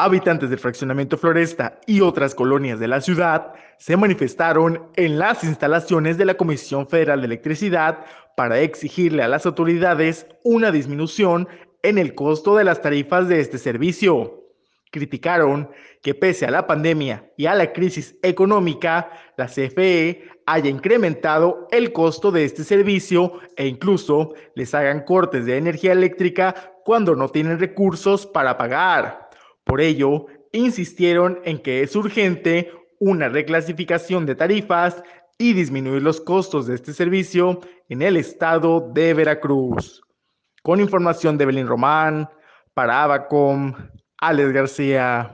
Habitantes del fraccionamiento Floresta y otras colonias de la ciudad se manifestaron en las instalaciones de la Comisión Federal de Electricidad para exigirle a las autoridades una disminución en el costo de las tarifas de este servicio. Criticaron que pese a la pandemia y a la crisis económica, la CFE haya incrementado el costo de este servicio e incluso les hagan cortes de energía eléctrica cuando no tienen recursos para pagar. Por ello, insistieron en que es urgente una reclasificación de tarifas y disminuir los costos de este servicio en el estado de Veracruz. Con información de Belín Román, para Abacom, Alex García.